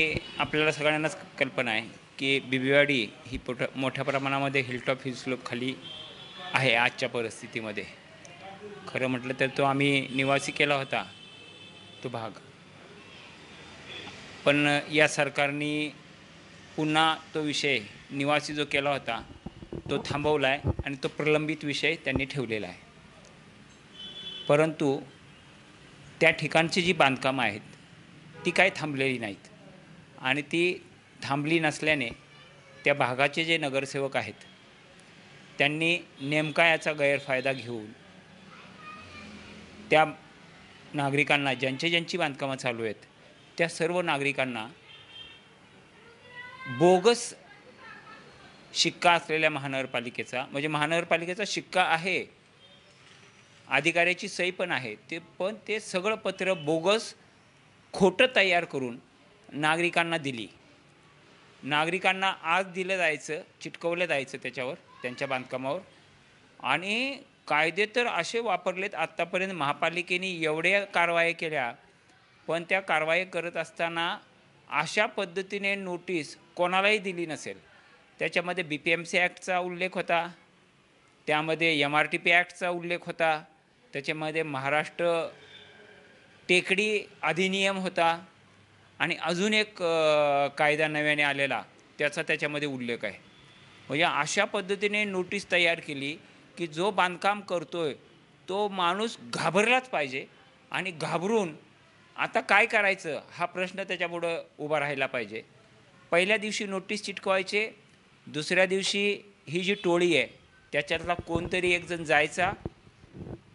हे आपल्याला सगळ्यांनाच कल्पना आहे की बिबीवाडी ही पोट मोठ्या प्रमाणामध्ये हिलटॉप हिल स्लोप खाली आहे आजच्या परिस्थितीमध्ये खरं म्हटलं तर तो आम्ही निवासी केला होता तो भाग पण या सरकारने पुन्हा तो विषय निवासी जो केला होता तो थांबवला आहे आणि तो प्रलंबित विषय त्यांनी ठेवलेला आहे परंतु त्या ठिकाणची जी बांधकामं आहेत ती काही थांबलेली नाहीत आणि ती थांबली नसल्याने त्या भागाचे जे नगरसेवक आहेत त्यांनी नेमका याचा गैरफायदा घेऊन त्या नागरिकांना ज्यांची ज्यांची बांधकामं चालू आहेत त्या सर्व नागरिकांना बोगस शिक्का असलेल्या महानगरपालिकेचा म्हणजे महानगरपालिकेचा शिक्का आहे अधिकाऱ्याची सही पण आहे ते पण ते सगळं पत्र बोगस खोटं तयार करून नागरिकांना दिली नागरिकांना आज दिलं जायचं चिटकवलं जायचं त्याच्यावर त्यांच्या बांधकामावर आणि कायदे तर असे वापरलेत आत्तापर्यंत महापालिकेने एवढ्या कारवाई केल्या पण त्या कारवाई करत असताना अशा पद्धतीने नोटीस कोणालाही दिली नसेल त्याच्यामध्ये बी पी एम सी ॲक्टचा उल्लेख होता त्यामध्ये एम आर टी पी ॲक्टचा उल्लेख होता त्याच्यामध्ये महाराष्ट्र टेकडी अधिनियम होता आणि अजून एक कायदा नव्याने आलेला त्याचा त्याच्यामध्ये उल्लेख आहे म्हणजे अशा पद्धतीने नोटीस तयार केली की जो बांधकाम करतोय तो माणूस घाबरलाच पाहिजे आणि घाबरून आता काय करायचं हा प्रश्न त्याच्यापुढं उभा राहायला पाहिजे पहिल्या दिवशी नोटीस चिटकवायचे दुसऱ्या दिवशी ही जी टोळी आहे त्याच्यातला कोणतरी एकजण जायचा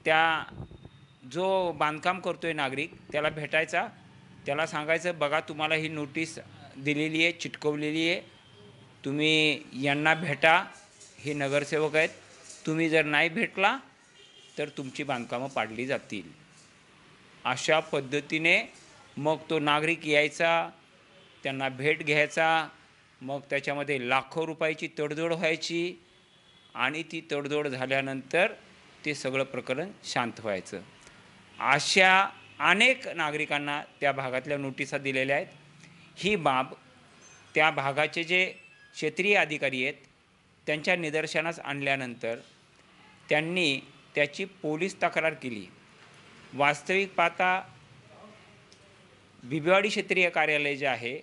त्या जो बांधकाम करतो आहे नागरिक त्याला भेटायचा त्याला सांगायचं बघा तुम्हाला ही नोटीस दिलेली आहे चिटकवलेली आहे तुम्ही यांना भेटा हे नगरसेवक आहेत तुम्ही जर नाही भेटला तर तुमची बांधकामं पाडली जातील अशा पद्धतीने मग तो नागरिक यायचा त्यांना भेट घ्यायचा मग त्याच्यामध्ये लाखो रुपयाची तडजोड व्हायची आणि ती तडजोड झाल्यानंतर ते सगळं प्रकरण शांत व्हायचं अशा अनेक नागरिकांना त्या भागातल्या नोटिसा दिलेल्या आहेत ही बाब त्या भागाचे जे क्षेत्रीय अधिकारी आहेत त्यांच्या निदर्शनास आणल्यानंतर त्यांनी त्याची पोलीस तक्रार केली वास्तविक पाहता बिबेवाडी क्षेत्रीय कार्यालय जे आहे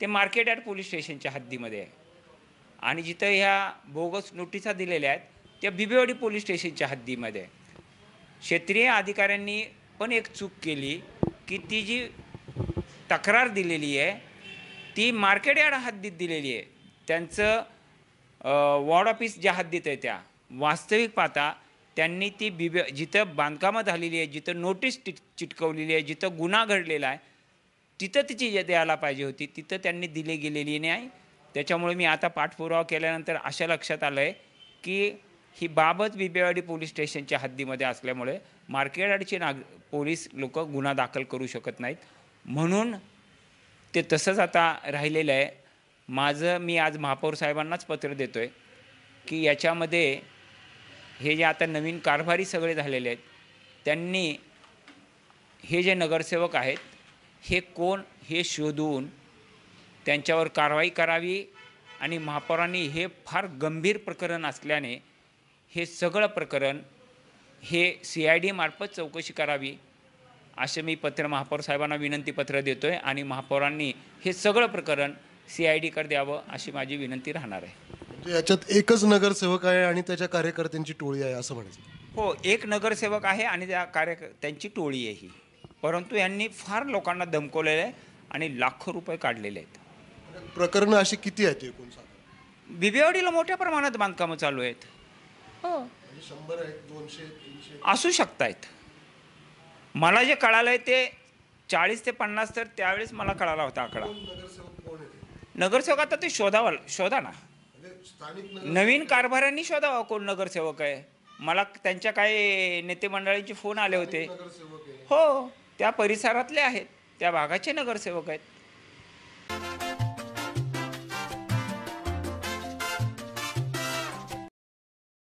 ते मार्केट ॲट पोलीस स्टेशनच्या हद्दीमध्ये आहे आणि जिथं ह्या बोगस नोटिसा दिलेल्या आहेत त्या बिबेवाडी पोलीस स्टेशनच्या हद्दीमध्ये क्षेत्रीय अधिकाऱ्यांनी पण एक चूक केली की ती जी तक्रार दिलेली आहे ती मार्केट यार्ड हद्दीत दिलेली आहे त्यांचं वॉर्ड ऑफिस ज्या हद्दीत आहे त्या वास्तविक पाहता त्यांनी ती बिब जिथं बांधकामं झालेली आहे जिथं नोटीस टि चिटकवलेली आहे जिथं गुन्हा घडलेला आहे तिथं तिची द्यायला पाहिजे होती तिथं त्यांनी दिली गेलेली नाही त्याच्यामुळे मी आता पाठपुरावा केल्यानंतर अशा लक्षात आलं आहे की ही बाबच बिबेवाडी पोलीस स्टेशनच्या हद्दीमध्ये असल्यामुळे मार्केटयार्डचे नाग पोलीस लोक गुन्हा दाखल करू शकत नाहीत म्हणून ते तसंच आता राहिलेलं आहे माझं मी आज महापौर साहेबांनाच पत्र देतो आहे की याच्यामध्ये हे जे आता नवीन कारभारी सगळे झालेले आहेत त्यांनी हे जे नगरसेवक आहेत हे कोण हे शोधून त्यांच्यावर कारवाई करावी आणि महापौरांनी हे फार गंभीर प्रकरण असल्याने हे सगळं प्रकरण हे सी आय मार्फत चौकशी करावी असे मी पत्र महापौर साहेबांना विनंतीपत्र देतो आहे आणि महापौरांनी हे सगळं प्रकरण सी आय डीकडे द्यावं अशी माझी विनंती राहणार आहे म्हणजे याच्यात एकच नगरसेवक आहे आणि त्याच्या कार्यकर्त्यांची टोळी आहे असं म्हणायचं हो एक नगरसेवक आहे आणि त्या कार्य त्यांची टोळी आहे ही परंतु यांनी फार लोकांना धमकवलेलं आहे आणि लाखो रुपये काढलेले आहेत प्रकरणं अशी किती आहेत एकूण बिबेवाडीला मोठ्या प्रमाणात बांधकामं चालू आहेत हो म्हणजे शकत आहेत असू शकतायत मला जे कळालं आहे ते चाळीस ते पन्नास तर त्यावेळेस मला कळाला होता आकडा नगरसेवक आता ते शोधावा शोधा ना म्हणजे नवीन कारभारांनी शोधावा कोण नगरसेवक आहे मला त्यांच्या काही नेते मंडळींचे फोन आले होते हो त्या परिसरातले आहेत त्या भागाचे नगरसेवक आहेत